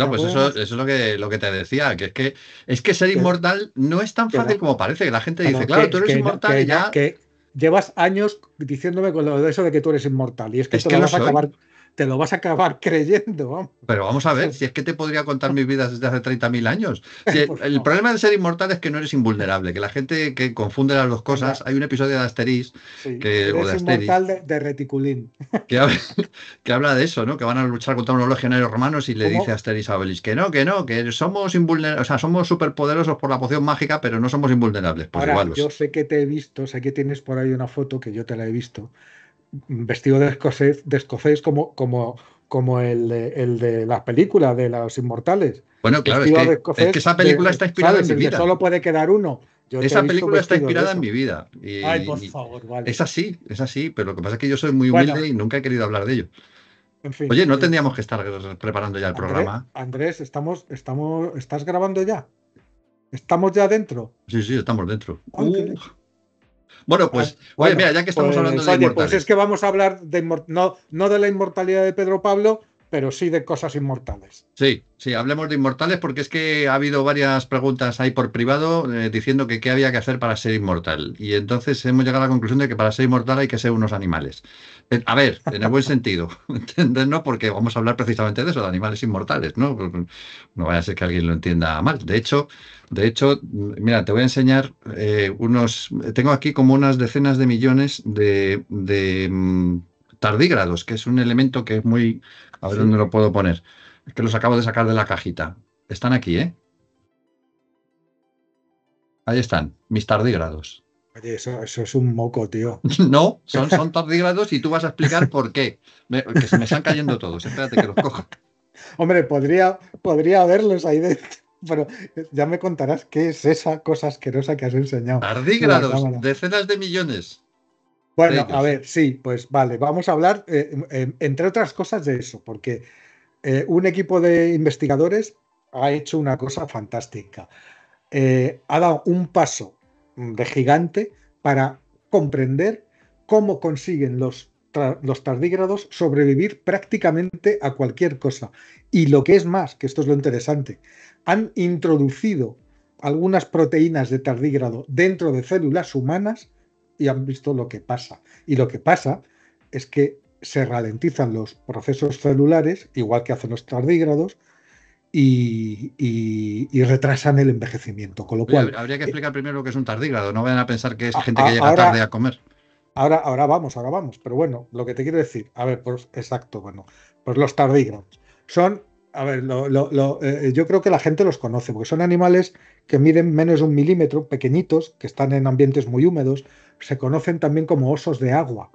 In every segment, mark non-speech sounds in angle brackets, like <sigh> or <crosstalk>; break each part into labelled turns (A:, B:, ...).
A: No, pues eso, es lo que, lo que te decía, que es que es que ser inmortal no es tan fácil como parece, que la gente dice, ah, claro, tú eres inmortal y ya
B: llevas años diciéndome con lo de eso de que tú eres inmortal. Y es que, es vas a acabar, te lo vas a acabar <laughs> creyendo. Pero vamos a
A: ver, si es que te podría contar mis vidas desde hace 30.000 años. <laughs> el problema de ser inmortal es que no eres invulnerable, que la gente que confunde las dos cosas, hay un episodio de Asterix, que, eres o de inmortal
B: de, reticulín. <laughs>
A: Que habla, de eso, ¿no? que van a luchar contra unos legionarios romanos y le dice Asterix a Obelix que no, que no, que somos invulnerables, o sea, somos superpoderosos por la poción mágica, pero no somos invulnerables. Pues yo
B: sé que te he visto, sé que tienes por ahí una foto que yo te la he visto vestido de escocés, como, como, como el, de, el de las películas de los inmortales. Bueno, claro, es que, esa película está inspirada en mi vida. Solo puede quedar uno. esa película está inspirada en mi
A: vida. por
B: favor, vale.
A: Es así, es así, pero lo que pasa es que yo soy muy humilde y nunca he querido hablar de ello. Oye, no eh, tendríamos que estar preparando ya el programa.
B: Andrés, estamos, estamos, ¿estás grabando ya? ¿Estamos ya dentro?
A: Sí, sí, estamos dentro. Bueno, pues, oye, mira, ya que estamos pues, hablando de Pues es que
B: vamos a hablar de no, no de la inmortalidad de Pedro Pablo, pero sí de cosas inmortales.
A: Sí, sí, hablemos de inmortales porque es que ha habido varias preguntas ahí por privado eh, diciendo que qué había que hacer para ser inmortal. Y entonces hemos llegado a la conclusión de que para ser inmortal hay que ser unos animales. Eh, a ver, en el buen sentido, <laughs> ¿entendés? No, porque vamos a hablar precisamente de eso, de animales inmortales, ¿no? Pues, pues, no vaya a ser que alguien lo entienda mal. De hecho, de hecho, mira, te voy a enseñar eh, unos. Tengo aquí como unas decenas de millones de, mm, tardígrados, que es un elemento que es muy a ver dónde lo puedo poner. Es que los acabo de sacar de la cajita. Están aquí, ¿eh? Ahí están, mis tardígrados.
B: Oye, eso, es un moco, tío. <laughs>
A: no, son, son tardígrados y tú vas a explicar por qué. Me, se me están cayendo todos. Espérate que los coja.
B: Hombre, podría, podría verlos ahí Pero ya me contarás qué es esa cosa asquerosa que has enseñado. Tardígrados,
A: decenas de millones.
B: Bueno, a ver, sí, pues vale, vamos a hablar, eh, em, entre otras cosas, de eso, porque eh, un equipo de investigadores ha hecho una cosa fantástica. Eh, ha dado un paso mm, de gigante para comprender cómo consiguen los, los tardígrados sobrevivir prácticamente a cualquier cosa. Y lo que es más, que esto es lo interesante, han introducido algunas proteínas de tardígrado dentro de células humanas y han visto lo que pasa. Y lo que pasa es que se ralentizan los procesos celulares, igual que hacen los tardígrados, y, retrasan el envejecimiento. Con lo cual.
A: Habría que eh, explicar primero lo que es un tardígrado. No vayan a pensar que es ah, gente que ah, llega tarde a comer.
B: Ahora, ahora vamos, ahora vamos. Pero bueno, lo que te quiero decir, a ver, pues exacto, bueno, pues los tardígrados son. A ver, lo, lo, eh, yo creo que la gente los conoce, porque son animales que miden menos de un milímetro, pequeñitos, que están en ambientes muy húmedos, se conocen también como osos de agua.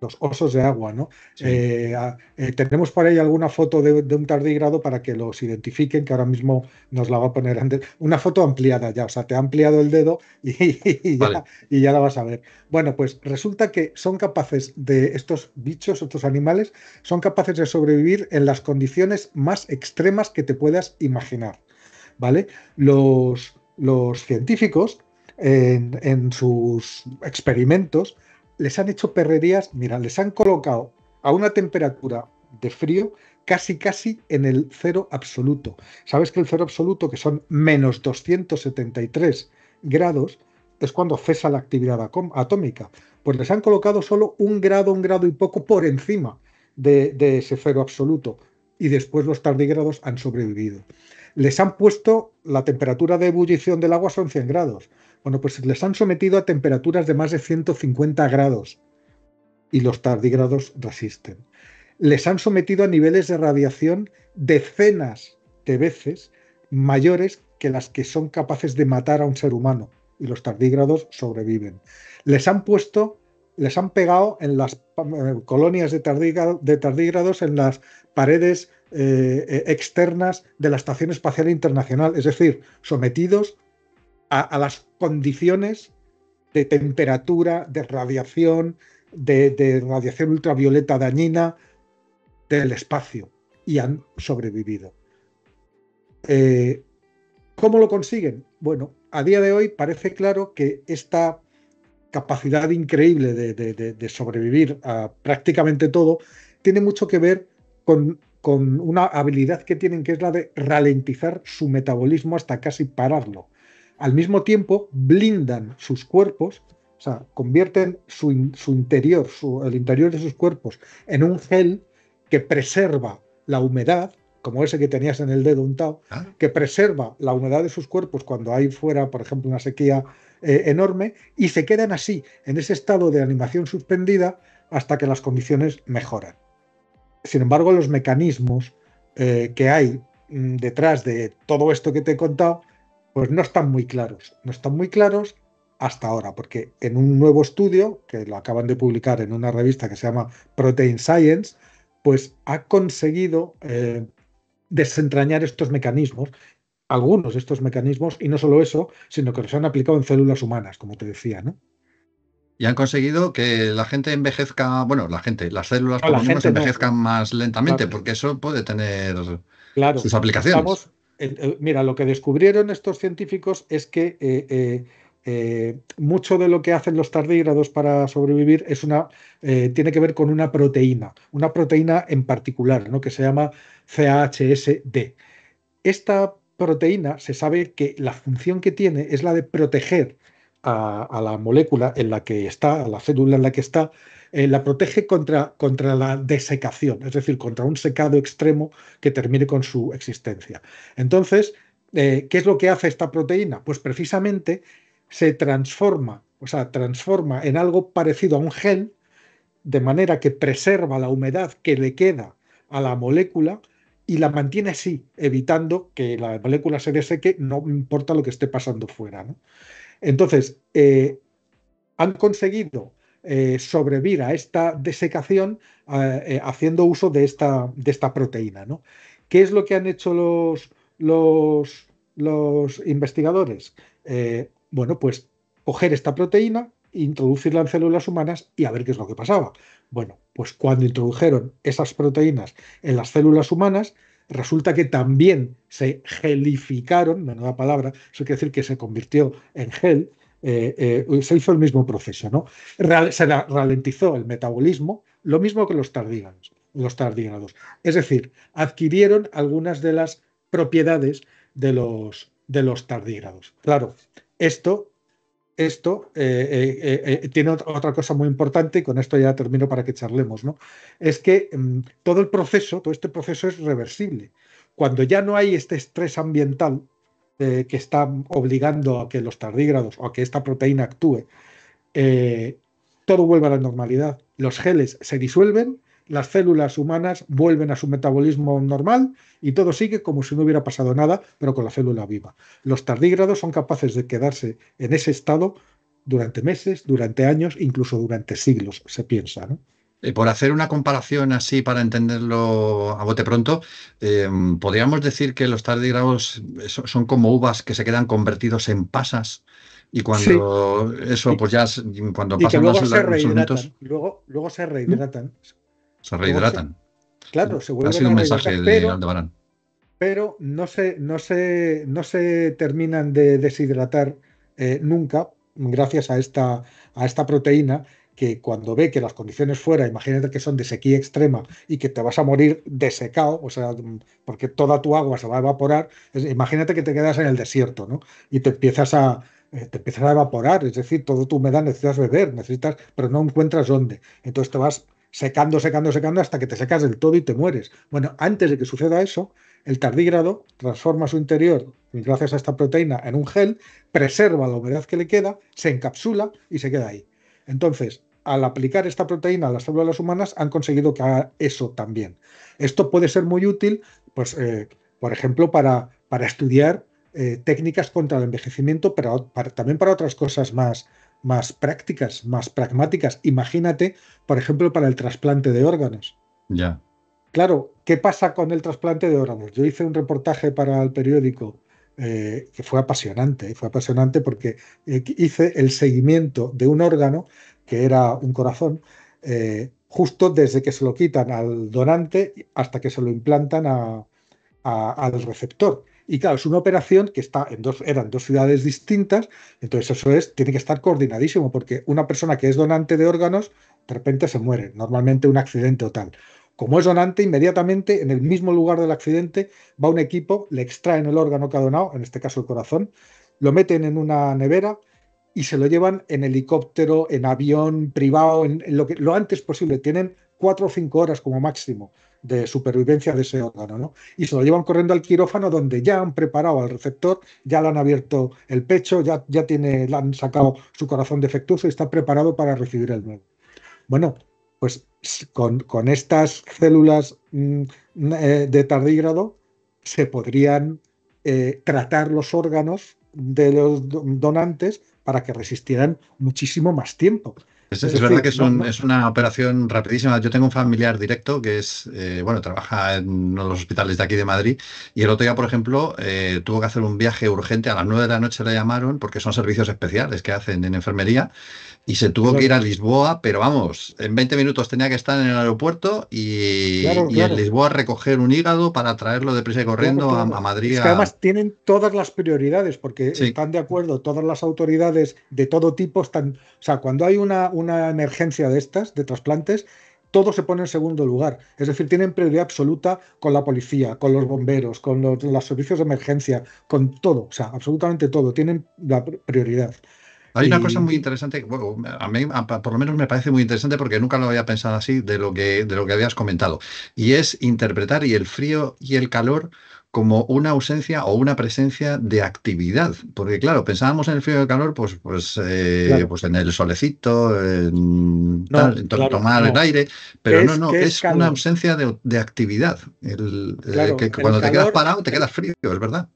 B: Los osos de agua, ¿no? Eh, eh, tenemos por ahí alguna foto de, un tardígrado para que los identifiquen, que ahora mismo nos la va a poner antes. Una foto ampliada ya, o sea, te ha ampliado el dedo <laughs> y, ya, la vas a ver. Bueno, pues resulta que son capaces de estos bichos, estos animales, son capaces de sobrevivir en las condiciones más extremas que te puedas imaginar, ¿vale? los científicos en, sus experimentos, les han hecho perrerías, mira, les han colocado a una temperatura de frío casi casi en el cero absoluto. Sabes que el cero absoluto, que son menos 273 grados, es cuando cesa la actividad atómica. Pues les han colocado solo un grado, un grado y poco por encima de, de ese cero absoluto. Y después los tardígrados han sobrevivido. Les han puesto la temperatura de ebullición del agua son 100 grados. Bueno, pues les han sometido a temperaturas de más de 150 grados y los tardígrados resisten. Les han sometido a niveles de radiación decenas de veces mayores que las que son capaces de matar a un ser humano y los tardígrados sobreviven. Les han puesto, les han pegado en las eh, colonias de, tardígrados en las paredes eh, eh, externas de la Estación Espacial Internacional, es decir, sometidos a, las condiciones de temperatura, de radiación, de, radiación ultravioleta dañina del espacio y han sobrevivido. Eh, ¿Cómo lo consiguen? Bueno, a día de hoy parece claro que esta capacidad increíble de, sobrevivir a prácticamente todo tiene mucho que ver con una habilidad que tienen que es la de ralentizar su metabolismo hasta casi pararlo al mismo tiempo blindan sus cuerpos, o sea, convierten su, interior, el interior de sus cuerpos en un gel que preserva la humedad, como ese que tenías en el dedo untado, ah. que preserva la humedad de sus cuerpos cuando hay fuera, por ejemplo, una sequía eh, enorme, y se quedan así, en ese estado de animación suspendida, hasta que las condiciones mejoran. Sin embargo, los mecanismos eh, que hay mm, detrás de todo esto que te he contado pues no están muy claros, no están muy claros hasta ahora, porque en un nuevo estudio, que lo acaban de publicar en una revista que se llama Protein Science, pues ha conseguido eh, desentrañar estos mecanismos, algunos de estos mecanismos, y no solo eso, sino que los han aplicado en células humanas, como te decía, ¿no?
A: Y han conseguido que la gente envejezca, bueno, la gente, las células envejezcan más lentamente, porque eso puede tener sus aplicaciones.
B: Eh, mira, lo que descubrieron estos científicos es que eh, eh, mucho de lo que hacen los tardígrados para sobrevivir es una, tiene que ver con una proteína, una proteína en particular, ¿no? que se llama CHSD. Esta proteína se sabe que la función que tiene es la de proteger a, a la molécula en la que está, a la célula en la que está, eh, la protege contra, contra la desecación, es decir, contra un secado extremo que termine con su existencia. Entonces, eh, ¿qué es lo que hace esta proteína? Pues precisamente se transforma, o sea, transforma en algo parecido a un gel, de manera que preserva la humedad que le queda a la molécula y la mantiene así, evitando que la molécula se deseque, no importa lo que esté pasando fuera. Entonces, eh, han conseguido eh, sobrevivir a esta desecación eh, eh, haciendo uso de esta, de esta proteína. ¿no? ¿Qué es lo que han hecho los, los, los investigadores? bueno, pues coger esta proteína, introducirla en células humanas y a ver qué es lo que pasaba. Bueno, pues cuando introdujeron esas proteínas en las células humanas, resulta que también se gelificaron, menuda palabra, eso quiere decir que se convirtió en gel, eh, eh, se hizo el mismo proceso, ¿no? se ralentizó el metabolismo, lo mismo que los tardígrados, los tardígrados. Es decir, adquirieron algunas de las propiedades de los, de los tardígrados. Claro, esto esto eh, tiene otra cosa muy importante, y con esto ya termino para que charlemos, ¿no? Es que mm, todo el proceso, todo este proceso es reversible. Cuando ya no hay este estrés ambiental, eh, que está obligando a que los tardígrados o a que esta proteína actúe, eh, todo vuelve a la normalidad. Los geles se disuelven, las células humanas vuelven a su metabolismo normal y todo sigue como si no hubiera pasado nada, pero con la célula viva. Los tardígrados son capaces de quedarse en ese estado durante meses, durante años, incluso durante siglos, se piensa. ¿no?
A: Eh, por hacer una comparación así para entenderlo a bote pronto, em, podríamos decir que los tardígrados eh, son como uvas que se quedan convertidos en pasas. Y cuando eso, pues ya cuando pasan los, se minutos,
B: ¿Mm? luego, se rehidratan.
A: Se rehidratan.
B: claro, seguramente. Ha sido un mensaje de Aldebarán. Pero no se, no se, no se terminan de deshidratar eh, nunca gracias a esta, a esta proteína que cuando ve que las condiciones fuera, imagínate que son de sequía extrema y que te vas a morir desecado, o sea, mm, porque toda tu agua se va a evaporar, imagínate que te quedas en el desierto, ¿no? Y te empiezas a, eh, te empiezas a evaporar, es decir, toda tu humedad necesitas beber, necesitas, pero no encuentras dónde. Entonces te vas secando, secando, secando hasta que te secas del todo y te mueres. Bueno, antes de que suceda eso, el tardígrado transforma su interior, gracias a esta proteína, en un gel, preserva la humedad que le queda, se encapsula y se queda ahí. Entonces, al aplicar esta proteína a las células humanas, han conseguido que haga eso también. Esto puede ser muy útil, pues, eh, por ejemplo, para, estudiar eh, técnicas contra el envejecimiento, pero también para otras cosas más, más prácticas, más pragmáticas. Imagínate, por ejemplo, para el trasplante de órganos. Ya. Claro, ¿qué pasa con el trasplante de órganos? Yo hice un reportaje para el periódico eh, que fue apasionante, fue apasionante porque eh, hice el seguimiento de un órgano que era un corazón, eh, justo desde que se lo quitan al donante hasta que se lo implantan al receptor. Y claro, es una operación que está en dos, eran dos ciudades distintas, entonces eso es, tiene que estar coordinadísimo, porque una persona que es donante de órganos, de repente se muere, normalmente un accidente o tal. Como es donante, inmediatamente en el mismo lugar del accidente va un equipo, le extraen el órgano que ha donado, en este caso el corazón, lo meten en una nevera y se lo llevan en helicóptero, en avión privado, en, lo, que, lo antes posible. Tienen cuatro o cinco horas como máximo de supervivencia de ese órgano, ¿no? Y se lo llevan corriendo al quirófano donde ya han preparado al receptor, ya le han abierto el pecho, ya, ya tiene, le han sacado su corazón defectuoso y está preparado para recibir el nuevo. Bueno, pues con, estas células mm, mm, eh, de tardígrado se podrían eh, tratar los órganos de los donantes para que resistieran muchísimo más tiempo. Es, verdad que es, es,
A: una operación rapidísima. Yo tengo un familiar directo que es, eh, bueno, trabaja en uno de los hospitales de aquí de Madrid y el otro día, por ejemplo, eh, tuvo que hacer un viaje urgente. A las 9 de la noche le llamaron porque son servicios especiales que hacen en enfermería y se tuvo que ir a Lisboa, pero vamos, en 20 minutos tenía que estar en el aeropuerto y, en Lisboa recoger un hígado para traerlo prisa y corriendo a, Madrid. además
B: tienen todas las prioridades porque están de acuerdo todas las autoridades de todo tipo. Están, o sea, cuando hay una una emergencia de estas, de trasplantes, todo se pone en segundo lugar. Es decir, tienen prioridad absoluta con la policía, con los bomberos, con los, servicios de emergencia, con todo, o sea, absolutamente todo, tienen la prioridad. Hay una cosa muy
A: interesante, a mí por lo menos me parece muy interesante porque nunca lo había pensado así de lo que de lo que habías comentado y es interpretar y el frío y el calor como una ausencia o una presencia de actividad. Porque claro, pensábamos en el frío y calor, pues, pues, eh, pues en el solecito, en, tomar el aire, pero no, no, es, una ausencia de, actividad. Eh, cuando te quedas parado te quedas frío, es verdad.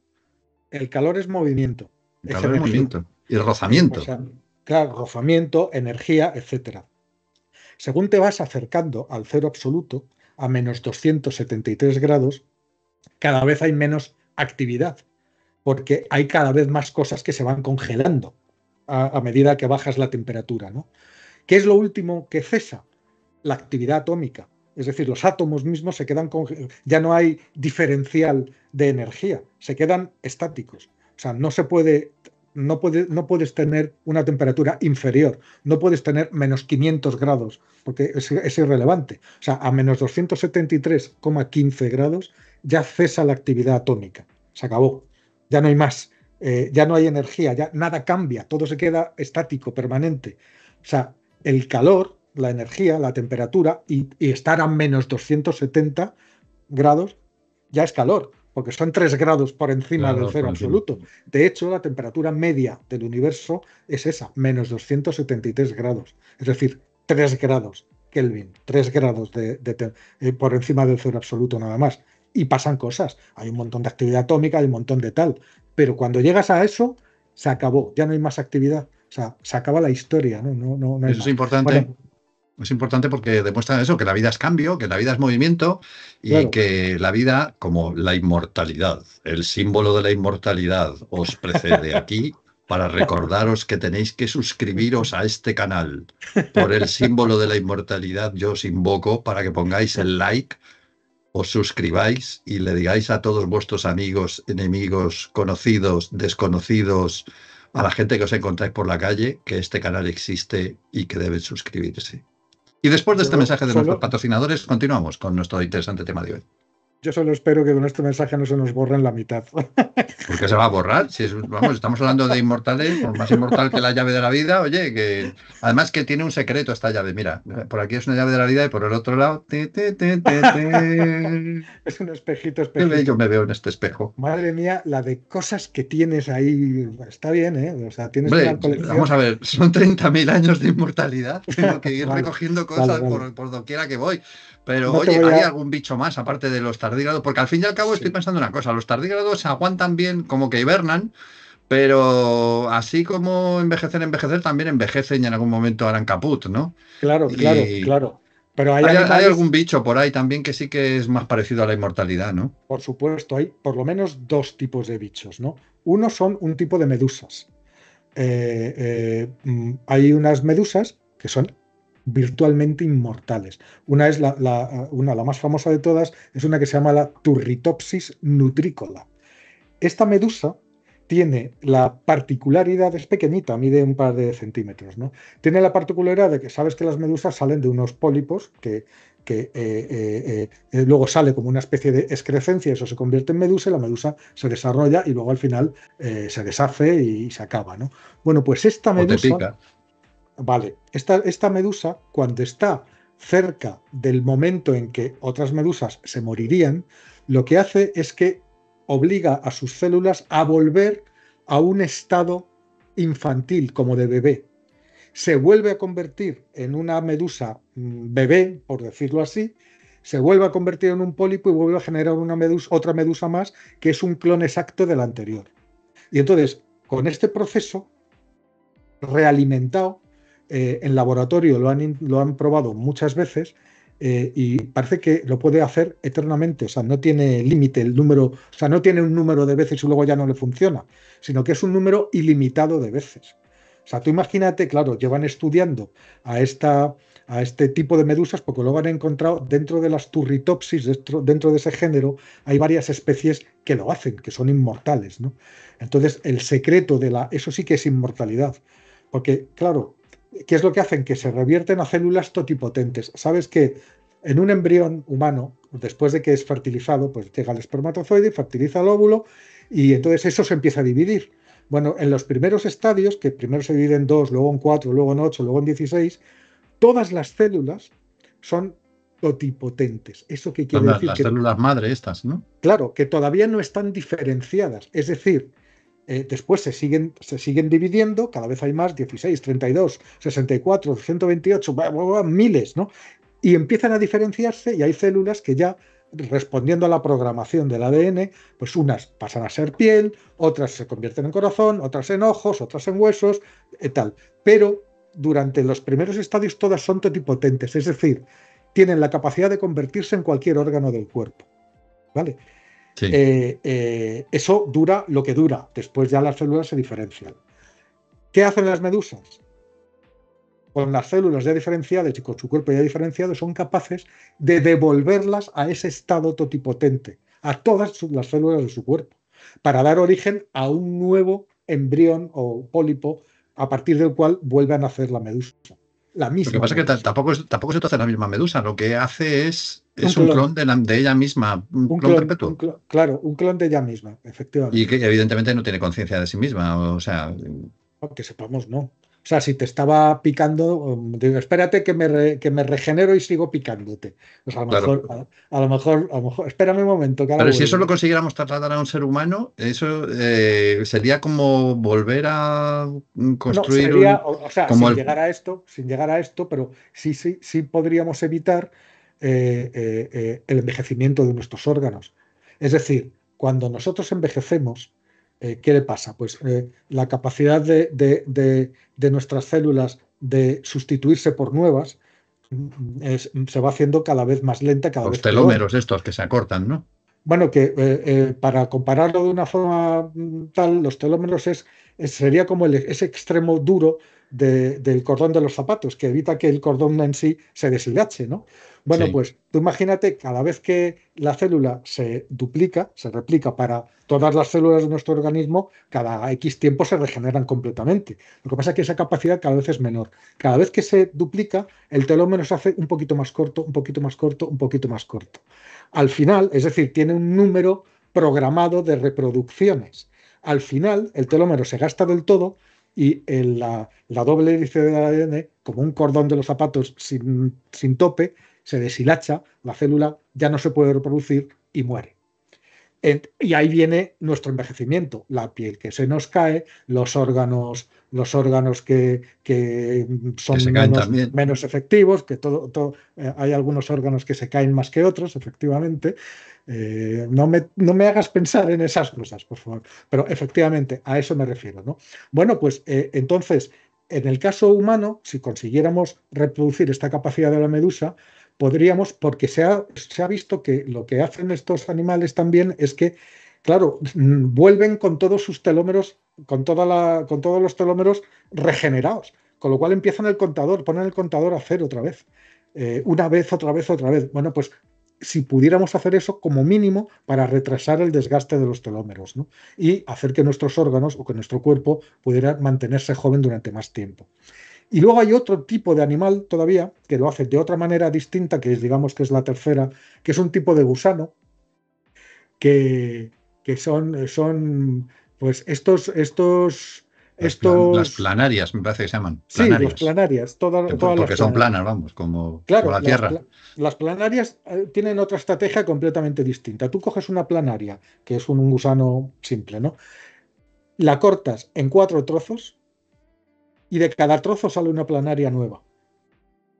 B: El calor es movimiento. El calor es movimiento.
A: Y rozamiento.
B: rozamiento, energía, etc. Según te vas acercando al cero absoluto, a menos 273 grados, cada vez hay menos actividad, porque hay cada vez más cosas que se van congelando a, medida que bajas la temperatura. ¿no? ¿Qué es lo último que cesa? La actividad atómica. Es decir, los átomos mismos se quedan congelados, ya no hay diferencial de energía, se quedan estáticos. O sea, no se puede no, no puedes tener una temperatura inferior, no puedes tener menos 500 grados, porque es, irrelevante. O sea, a menos 273,15 grados ya cesa la actividad atómica, se acabó, ya no hay más, eh, ya no hay energía, ya nada cambia, todo se queda estático, permanente. O sea, el calor, la energía, la temperatura y, y estar a menos 270 grados ya es calor porque son 3 grados por encima del cero absoluto. De hecho, la temperatura media del universo es esa, menos 273 grados, es decir, 3 grados Kelvin, 3 grados de, eh, por encima del cero absoluto nada más. Y pasan cosas, hay un montón de actividad atómica, hay un montón de tal, pero cuando llegas a eso, se acabó, ya no hay más actividad, o sea, se acaba la historia, ¿no? no, no, no eso es importante.
A: Es importante porque demuestra eso, que la vida es cambio, que la vida es movimiento y que la vida, como la inmortalidad, el símbolo de la inmortalidad, os precede aquí para recordaros que tenéis que suscribiros a este canal. Por el símbolo de la inmortalidad yo os invoco para que pongáis el like, os suscribáis y le digáis a todos vuestros amigos, enemigos, conocidos, desconocidos, a la gente que os encontráis por la calle que este canal existe y que deben suscribirse. Y después de este mensaje de nuestros patrocinadores, continuamos con nuestro interesante tema de hoy.
B: Yo solo espero que con este mensaje no se nos borren la mitad. <laughs> ¿Por
A: qué se va a borrar? vamos, estamos hablando de inmortales, por más inmortal que la llave de la vida, oye, que además que tiene un secreto esta llave. Mira, por aquí es una llave de la vida y por el otro lado. <laughs> es
B: un espejito
A: espejito. Yo me veo en este espejo.
B: Madre mía, la de cosas que tienes ahí. Está bien, ¿eh? O sea, tienes Vamos a ver, son 30.000 años de inmortalidad. Tengo que ir <laughs> recogiendo cosas Por, por
A: doquiera que voy. Pero oye, ¿hay algún bicho más aparte de los tardígrados? Porque al fin y al cabo estoy pensando una cosa, los tardígrados se aguantan bien como que hibernan, pero así como envejecer, envejecer, también envejecen y en algún momento harán caput, ¿no? Claro, claro, claro. Pero hay, algún bicho por ahí también que sí que es más parecido a la inmortalidad, ¿no?
B: Por supuesto, hay por lo menos dos tipos de bichos, ¿no? Uno son un tipo de medusas. Eh, eh, mm, hay unas medusas que son virtualmente inmortales. Una es la, una, la más famosa de todas, es una que se llama la Turritopsis nutricola. Esta medusa tiene la particularidad, es pequeñita, mide un par de centímetros, ¿no? Tiene la particularidad de que sabes que las medusas salen de unos pólipos que, que eh, eh, eh, luego sale como una especie de excrescencia, eso se convierte en medusa y la medusa se desarrolla y luego al final se deshace y, se acaba, ¿no? Bueno, pues esta medusa... Vale, esta, medusa, cuando está cerca del momento en que otras medusas se morirían, lo que hace es que obliga a sus células a volver a un estado infantil, como de bebé. Se vuelve a convertir en una medusa mm, bebé, por decirlo así, se vuelve a convertir en un pólipo y vuelve a generar una otra medusa más, que es un clon exacto de la anterior. Y entonces, con este proceso realimentado, eh, en laboratorio lo han, lo han probado muchas veces eh, y parece que lo puede hacer eternamente, o sea, no tiene límite el número, o sea, no tiene un número de veces y luego ya no le funciona, sino que es un número ilimitado de veces. O sea, tú imagínate, claro, llevan estudiando a, esta, a este tipo de medusas porque luego han encontrado dentro de las turritopsis, dentro, dentro de ese género, hay varias especies que lo hacen, que son inmortales, ¿no? Entonces, el secreto de la... Eso sí que es inmortalidad. Porque, claro, ¿qué es lo que hacen? Que se revierten a células totipotentes. Sabes que en un embrión humano, después de que es fertilizado, pues llega el espermatozoide, fertiliza el óvulo y entonces eso se empieza a dividir. Bueno, en los primeros estadios, que primero se divide en dos, luego en cuatro, luego en ocho, luego en dieciséis, todas las células son totipotentes. ¿Eso qué quiere decir? Las células
A: madre estas, ¿no?
B: Claro, que todavía no están diferenciadas. Es decir, eh, después se siguen, se siguen dividiendo, cada vez hay más, 16, 32, 64, 128, miles, ¿no? Y empiezan a diferenciarse y hay células que ya respondiendo a la programación del ADN, pues unas pasan a ser piel, otras se convierten en corazón, otras en ojos, otras en huesos, eh, tal. Pero durante los primeros estadios todas son totipotentes, es decir, tienen la capacidad de convertirse en cualquier órgano del cuerpo. ¿Vale? Eh, eh, eso dura lo que dura. Después ya las células se diferencian. ¿Qué hacen las medusas? Con las células ya diferenciadas y con su cuerpo ya diferenciado, son capaces de devolverlas a ese estado totipotente, a todas las células de su cuerpo, para dar origen a un nuevo embrión o pólipo a partir del cual vuelve a nacer la medusa. La misma. Lo que pasa es
A: que tampoco, tampoco se trata la misma medusa, lo que hace es es un, clon, de, ella misma, un, clon, perpetuo.
B: claro, un clon de ella misma, efectivamente.
A: Y que evidentemente no tiene conciencia de sí misma, o sea...
B: Que sepamos, no. O sea, si te estaba picando, um, digo, espérate que me, me regenero y sigo picándote. a, lo mejor, a, lo mejor, espérame un momento. Pero si eso lo
A: consiguiéramos tratar a un ser humano, eso eh, sería como volver a construir. o, sea, como sin llegar a
B: esto, sin llegar a esto, pero sí, sí, sí podríamos evitar eh, eh, eh, el envejecimiento de nuestros órganos. Es decir, cuando nosotros envejecemos, ¿qué le pasa? Pues la capacidad de, de, de, nuestras células de sustituirse por nuevas mm, mm, se va haciendo cada vez más lenta, cada Los telómeros
A: estos que se acortan, ¿no?
B: Bueno, que para compararlo de una forma mm, tal, los telómeros es, sería como el, ese extremo duro del cordón de los zapatos, que evita que el cordón en sí se deshilache, ¿no? Bueno, pues tú imagínate, cada vez que la célula se duplica, se replica para todas las células de nuestro organismo, cada X tiempo se regeneran completamente. Lo que pasa es que esa capacidad cada vez es menor. Cada vez que se duplica, el telómero se hace un poquito más corto, un poquito más corto, un poquito más corto. Al final, es decir, tiene un número programado de reproducciones. Al final, el telómero se gasta del todo y la, doble hélice del ADN, como un cordón de los zapatos sin, sin tope, se deshilacha, la célula ya no se puede reproducir y muere y ahí viene nuestro envejecimiento, la piel que se nos cae, los órganos, los órganos que, son menos, efectivos, que todo, eh, hay algunos órganos que se caen más que otros, efectivamente. Eh, no, me, hagas pensar en esas cosas, por favor. Pero efectivamente, a eso me refiero. ¿no? Bueno, pues eh, entonces, en el caso humano, si consiguiéramos reproducir esta capacidad de la medusa, podríamos, porque se ha, visto que lo que hacen estos animales también es que, claro, mm, vuelven con todos sus telómeros, con, toda la, con todos los telómeros regenerados, con lo cual empiezan el contador, ponen el contador a hacer otra vez. Eh, una vez, otra vez, otra vez. Bueno, pues si pudiéramos hacer eso como mínimo para retrasar el desgaste de los telómeros y hacer que nuestros órganos o que nuestro cuerpo pudiera mantenerse joven durante más tiempo. Y luego hay otro tipo de animal todavía que lo hace de otra manera distinta, que es, digamos, que es la tercera, que es un tipo de gusano, que, son, son, pues, estos, estos, las las
A: planarias, me parece que se llaman. Sí, las
B: planarias. Porque son planas,
A: vamos, como, la Tierra.
B: Las, planarias eh, tienen otra estrategia completamente distinta. Tú coges una planaria, que es un gusano simple, ¿no? La cortas en cuatro trozos y de cada trozo sale una planaria nueva,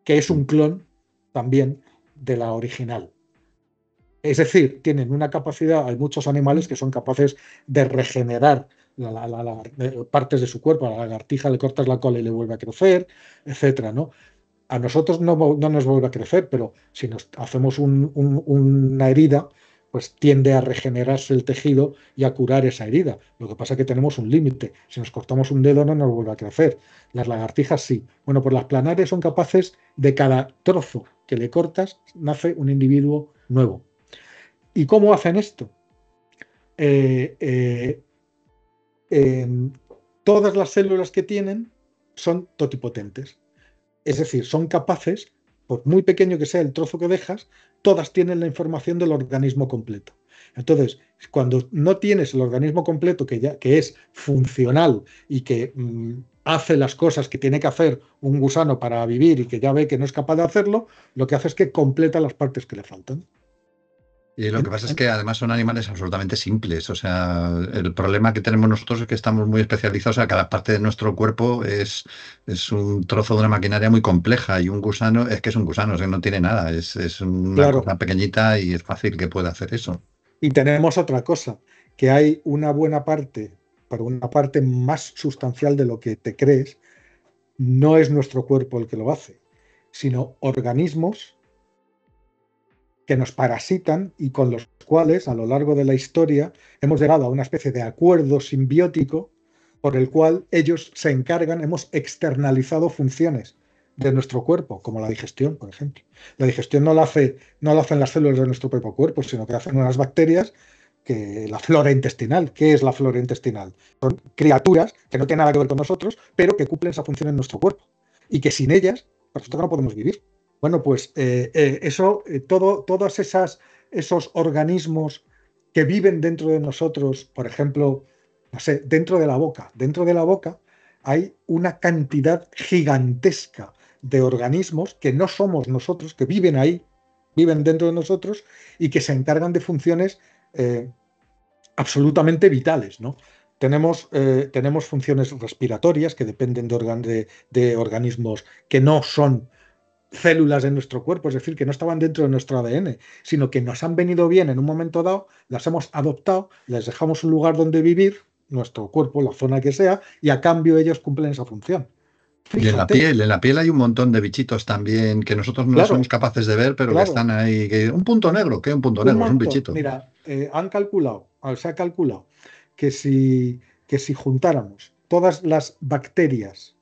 B: que es un clon también de la original. Es decir, tienen una capacidad, hay muchos animales que son capaces de regenerar partes de su cuerpo, a la lagartija le cortas la cola y le vuelve a crecer, etcétera, ¿no? A nosotros no, nos vuelve a crecer, pero si nos hacemos una herida, pues tiende a regenerarse el tejido y a curar esa herida. Lo que pasa es que tenemos un límite. Si nos cortamos un dedo no nos vuelve a crecer. Las lagartijas sí. Bueno, pues las planares son capaces de cada trozo que le cortas, nace un individuo nuevo. ¿Y cómo hacen esto? Eh, eh, todas las células que tienen son totipotentes. Es decir, son capaces, por muy pequeño que sea el trozo que dejas, todas tienen la información del organismo completo. Entonces, cuando no tienes el organismo completo que, ya, que es funcional y que mm, hace las cosas que tiene que hacer un gusano para vivir y que ya ve que no es capaz de hacerlo, lo que hace es que completa las partes que le faltan.
A: Y lo que pasa es que además son animales absolutamente simples. O sea, el problema que tenemos nosotros es que estamos muy especializados. O sea, cada parte de nuestro cuerpo es, es un trozo de una maquinaria muy compleja y un gusano es que es un gusano, es que no tiene nada. Es, una cosa pequeñita y es fácil que pueda hacer eso.
B: Y tenemos otra cosa, que hay una buena parte, pero una parte más sustancial de lo que te crees, no es nuestro cuerpo el que lo hace, sino organismos que nos parasitan y con los cuales a lo largo de la historia hemos llegado a una especie de acuerdo simbiótico por el cual ellos se encargan, hemos externalizado funciones de nuestro cuerpo, como la digestión, por ejemplo. La digestión no la, hace, no hacen las células de nuestro propio cuerpo, sino que hacen unas bacterias que la flora intestinal. ¿Qué es la flora intestinal? Son criaturas que no tienen nada que ver con nosotros, pero que cumplen esa función en nuestro cuerpo y que sin ellas, pues, nosotros no podemos vivir. Bueno, pues eh, eh, eso, eh, todo, todos esas, esos organismos que viven dentro de nosotros, por ejemplo, no sé, dentro de la boca. Dentro de la boca hay una cantidad gigantesca de organismos que no somos nosotros, que viven ahí, viven dentro de nosotros y que se encargan de funciones absolutamente vitales, ¿no? Tenemos, tenemos funciones respiratorias que dependen de organismos que no son células de nuestro cuerpo, es decir, que no estaban dentro de nuestro ADN, sino que nos han venido bien en un momento dado, las hemos adoptado, les dejamos un lugar donde vivir, nuestro cuerpo, la zona que sea, y a cambio ellos cumplen esa función.
A: Y en la piel, en la piel hay un montón de bichitos también que nosotros no somos capaces de ver, pero que están ahí. un punto negro, ¿qué? Un punto negro, es un bichito. Mira,
B: eh, han calculado, o ah, se ha calculado, que si, que si juntáramos todas las bacterias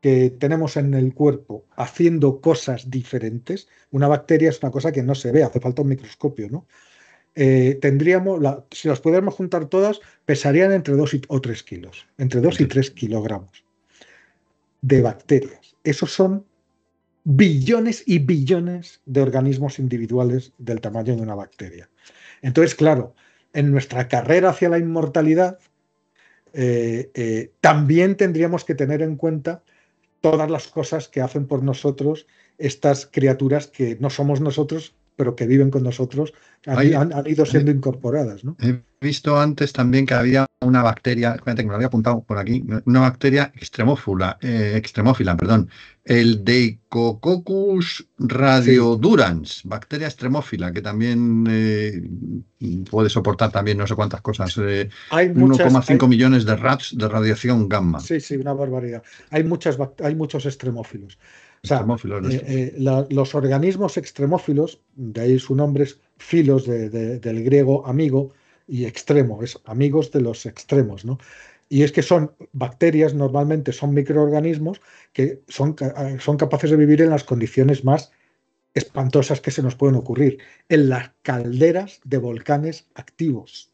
B: que tenemos en el cuerpo haciendo cosas diferentes, una bacteria es una cosa que no se ve, hace falta un microscopio, ¿no? Eh, tendríamos, si las pudiéramos juntar todas, pesarían entre 2 o 3 kilos, entre 2 y 3 kilogramos de bacterias. Esos son billones y billones de organismos individuales del tamaño de una bacteria. Entonces, claro, en nuestra carrera hacia la inmortalidad, eh, eh, también tendríamos que tener en cuenta todas las cosas que hacen por nosotros estas criaturas que no somos nosotros, pero que viven con nosotros, han, ido siendo incorporadas. ¿no?
A: visto antes también que había una bacteria, espérate que me lo había apuntado por aquí, una bacteria extremófila, eh, extremófila, perdón, el Deicococcus radiodurans, bacteria extremófila, que también eh, puede soportar también no sé cuántas cosas, eh,
B: Hay 1,5
A: millones de rats de radiación gamma. Sí,
B: sí, una barbaridad. Hay, muchas, hay muchos extremófilos. los organismos extremófilos, de ahí su nombre es filos del griego amigo, y extremo, es amigos de los extremos, ¿no? Y es que son bacterias, normalmente son microorganismos que son, eh, son capaces de vivir en las condiciones más espantosas que se nos pueden ocurrir, en las calderas de volcanes activos,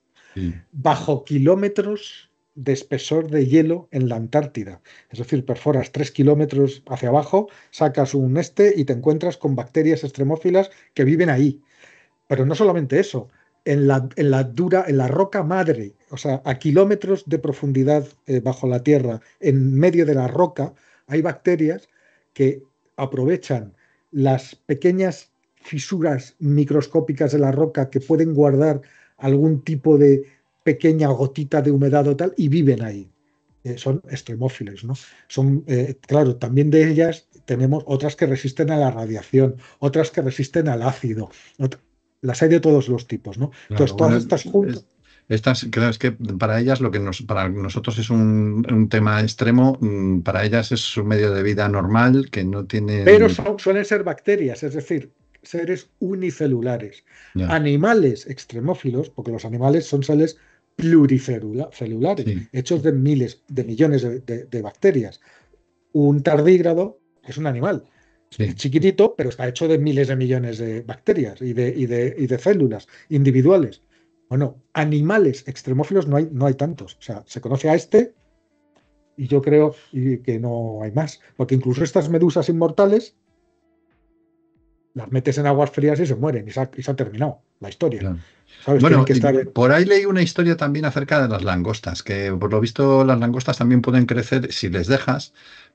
B: bajo kilómetros de espesor de hielo en la Antártida. Es decir, perforas tres kilómetros hacia abajo, sacas un este y te encuentras con bacterias extremófilas que viven ahí. Pero no solamente eso, en la, dura, en la roca madre, o sea, a kilómetros de profundidad eh, bajo la tierra, en medio de la roca, hay bacterias que aprovechan las pequeñas fisuras microscópicas de la roca que pueden guardar algún tipo de pequeña gotita de humedad o tal y viven ahí. Eh, son extremófiles, ¿no? Son, eh, claro, también de ellas tenemos otras que resisten a la radiación, otras que resisten al ácido, las hay de todos los tipos, ¿no? Entonces, todas estas juntas.
A: Estas, creo es que para ellas lo que nos, para nosotros es un, tema extremo, mm, para ellas es un medio de vida normal que no tiene. Pero
B: suelen ser bacterias, es decir, seres unicelulares. Animales extremófilos, porque los animales son seres pluricelulares, hechos de miles, de millones de bacterias. Un tardígrado es un animal, es chiquitito, pero está hecho de miles de millones de bacterias y de, de, células individuales. Bueno, animales extremófilos no hay, no hay tantos. O sea, se conoce a este y yo creo que no hay más. Porque incluso estas medusas inmortales las metes en aguas frías y se mueren y se ha, terminado la historia.
A: por ahí leí una
B: historia también
A: acerca de las langostas, que por lo visto las langostas también pueden crecer si les dejas,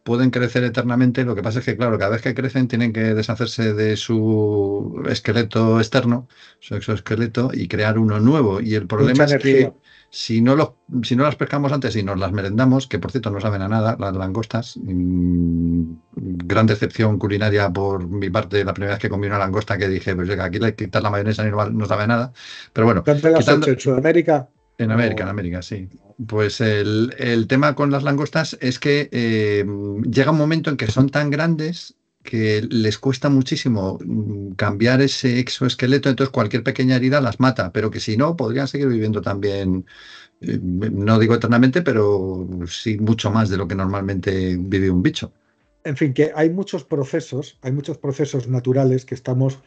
A: pueden crecer eternamente. Lo que pasa es que, claro, cada vez que crecen tienen que deshacerse de su esqueleto externo, su exoesqueleto, y crear uno nuevo. Y el problema es que si no, los, si no las pescamos antes y nos las merendamos, que por cierto no saben a nada, las langostas, mm, gran decepción culinaria por mi parte, la primera vez que comí una langosta que dije, pues aquí le quitas la mayonesa y no, no sabe a nada, pero bueno. Quitando, en América, en América, sí. Pues el, tema con las langostas es que eh, llega un momento en que son tan grandes que les cuesta muchísimo mm, cambiar ese exoesqueleto, entonces cualquier pequeña herida las mata, pero que si no, podrían seguir viviendo también, eh, no digo eternamente, pero sí mucho más de lo que normalmente vive un bicho.
B: En fin, que hay muchos procesos, hay muchos procesos naturales que estamos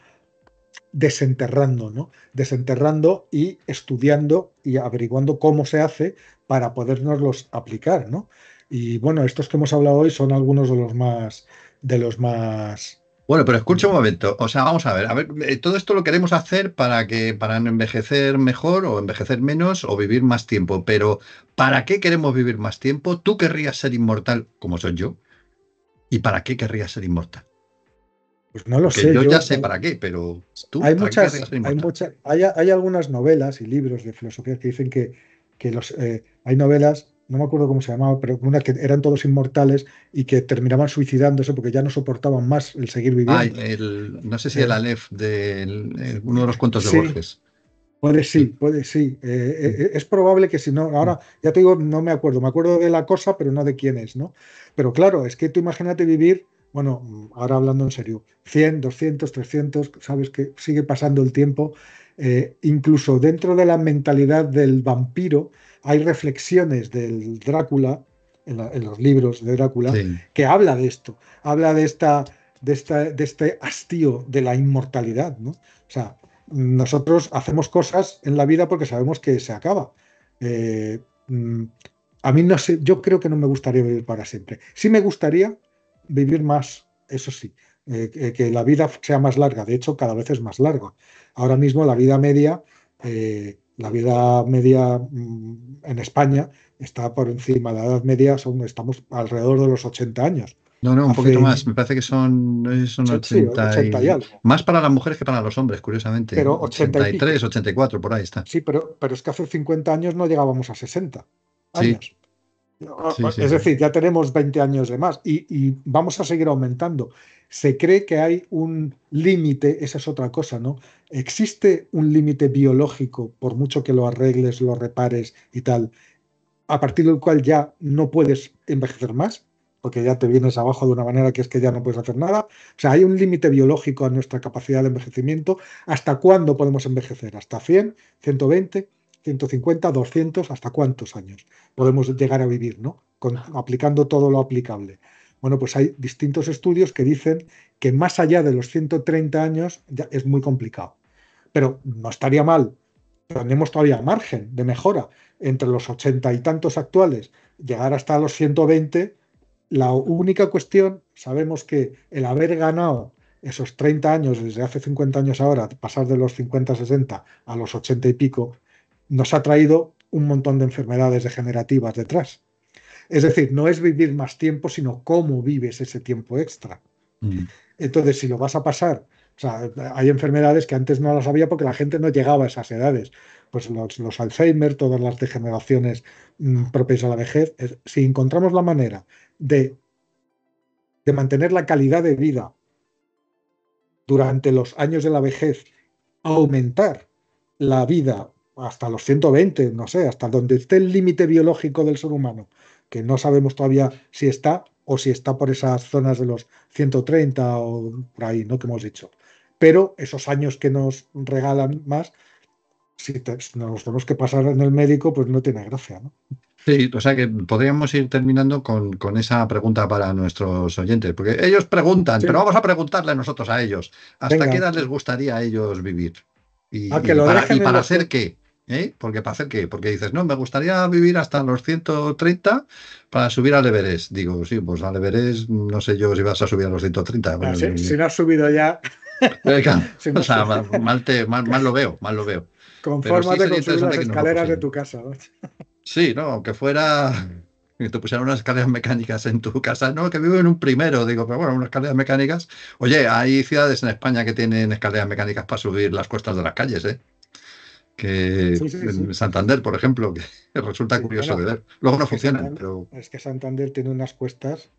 B: desenterrando, ¿no? Desenterrando y estudiando y averiguando cómo se hace para podernoslos aplicar, ¿no? Y bueno, estos que hemos hablado hoy son algunos de los más de los más
A: bueno, pero escucha un momento. O sea, vamos a ver, a ver, eh, todo esto lo queremos hacer para que para envejecer mejor o envejecer menos o vivir más tiempo. Pero ¿para qué queremos vivir más tiempo? Tú querrías ser inmortal como soy yo. ¿Y para qué querrías ser inmortal? Pues no lo sé. Yo, ya sé para qué, pero
B: tú. Hay muchas, hay, muchas hay, hay, algunas novelas y libros de filosofía que dicen que, que los, eh, hay novelas, no me acuerdo cómo se llamaba, pero una que eran todos inmortales y que terminaban suicidándose porque ya no soportaban más el seguir ah, viviendo.
A: el, no sé si eh, el Aleph de uno de los cuentos de Borges.
B: Puede sí, mm. puede sí. Eh, mm. es probable que si no, ahora mm. ya te digo, no me acuerdo. Me acuerdo de la cosa, pero no de quién es, ¿no? Pero claro, es que tú imagínate vivir bueno, ahora hablando en serio, 100, 200, 300, sabes que sigue pasando el tiempo, eh, incluso dentro de la mentalidad del vampiro hay reflexiones del Drácula, en, los libros de Drácula, que habla de esto, habla de, esta, de, esta, de este hastío de la inmortalidad, ¿no? O sea, nosotros hacemos cosas en la vida porque sabemos que se acaba. Eh, mm, a mí no sé, yo creo que no me gustaría vivir para siempre. Sí me gustaría vivir más, eso sí, eh, que la vida sea más larga. De hecho, cada vez es más larga. Ahora mismo la vida media, eh, la vida media mm, en España está por encima de la edad media, son, estamos alrededor de los 80 años. No, no, un poquito más.
A: Me parece que son, 80, Más para las mujeres que para los hombres, curiosamente. Pero 83, 84, por ahí está. Sí,
B: pero, pero es que hace 50 años no llegábamos a 60 años es decir, ya tenemos 20 años de más y, y, vamos a seguir aumentando. Se cree que hay un límite, esa es otra cosa, ¿no? Existe un límite biológico, por mucho que lo arregles, lo repares y tal, a partir del cual ya no puedes envejecer más, porque ya te vienes abajo de una manera que es que ya no puedes hacer nada. O sea, hay un límite biológico a nuestra capacidad de envejecimiento. ¿Hasta cuándo podemos envejecer? ¿Hasta 100? ¿120? 150, 200, ¿hasta cuántos años podemos llegar a vivir, ¿no? aplicando todo lo aplicable. Bueno, pues hay distintos estudios que dicen que más allá de los 130 años ya es muy complicado. Pero no estaría mal. Tenemos todavía margen de mejora entre los 80 y tantos actuales, llegar hasta los 120. La única cuestión, sabemos que el haber ganado esos 30 años, desde hace 50 años ahora, pasar de los 50, 60 a los 80 y pico, nos ha traído un montón de enfermedades degenerativas detrás. Es decir, no es vivir más tiempo, sino cómo vives ese tiempo extra. Entonces, si lo vas a pasar, hay enfermedades que antes no las había porque la gente no llegaba a esas edades. Pues los, Alzheimer, todas las degeneraciones mm, propias a la vejez. si encontramos la manera de, de mantener la calidad de vida durante los años de la vejez, aumentar la vida hasta los 120, no sé, hasta donde esté el límite biológico del ser humano, que no sabemos todavía si está o si está por esas zonas de los 130 o por ahí, ¿no? Que hemos dicho. Pero esos años que nos regalan más, si nos tenemos que pasar en el médico, pues no tiene gracia, ¿no?
A: Sí, o sea que podríamos ir terminando con, esa pregunta para nuestros oyentes, porque ellos preguntan, pero vamos a preguntarle a nosotros a ellos, ¿hasta qué edad les gustaría a ellos vivir? ¿Y, ah, para, hacer qué? ¿eh? Porque para hacer qué? Porque dices, no, me gustaría vivir hasta los 130 para subir al Everest. Digo, sí, pues al Everest no sé yo si vas a subir a los 130. Ah, si
B: no has subido ya... <laughs>
A: Eh, <laughs> o sea, mal, te, mal, lo veo, mal lo veo. Confórmate con las escaleras de tu casa. Sí, no, aunque fuera <laughs> que te pusieran unas escaleras mecánicas en tu casa, no, que vivo en un primero, digo, pero bueno, unas escaleras mecánicas. Oye, hay ciudades en España que tienen escaleras mecánicas para subir las cuestas de las calles, ¿eh? que Santander, por ejemplo, que <laughs> resulta curioso de ver. Luego no funcionan,
B: pero... Es que Santander tiene unas cuestas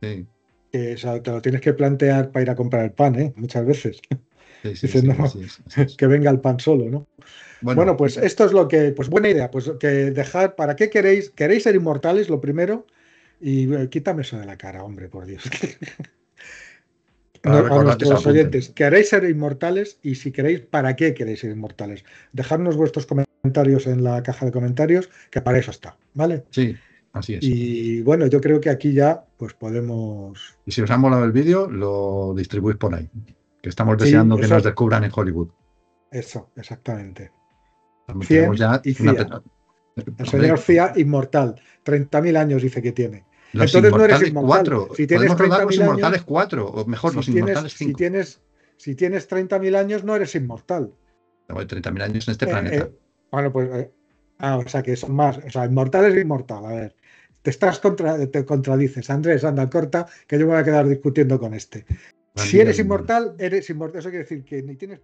B: que te lo tienes que plantear para ir a comprar el pan, ¿eh? Muchas veces. Dices, <laughs> que venga el pan solo, ¿no? Bueno, pues, pues eh, esto es lo que... Pues buena idea, pues que dejar... ¿Para qué queréis? ¿Queréis ser inmortales, lo primero? Y eh, quítame eso de la cara, hombre, por Dios. <laughs> oyentes, ¿queréis ser inmortales? Y si queréis, ¿para qué queréis ser inmortales? Dejadnos vuestros comentarios en la caja de comentarios, que para eso está, ¿vale? Sí, así es. Y bueno, yo creo que aquí ya pues podemos...
A: Y si os ha molado el vídeo, lo distribuís por ahí, que estamos deseando que nos descubran en
B: Hollywood. Eso, exactamente. y El señor inmortal, 30.000 años dice que tiene. Entonces no eres inmortal. Si tienes Podemos rodar los inmortales 4, o mejor, si los inmortales 5. Si tienes, si tienes 30.000 años, no eres inmortal.
A: No, 30.000 años en este eh, planeta.
B: bueno, eh, pues. Eh, ah, o sea, que son más. O sea, inmortal es inmortal. A ver. Te estás contra, te contradices. Andrés, anda corta, que yo me voy a quedar discutiendo con este. si eres inmortal, eres inmortal. Eso quiere decir que ni tienes.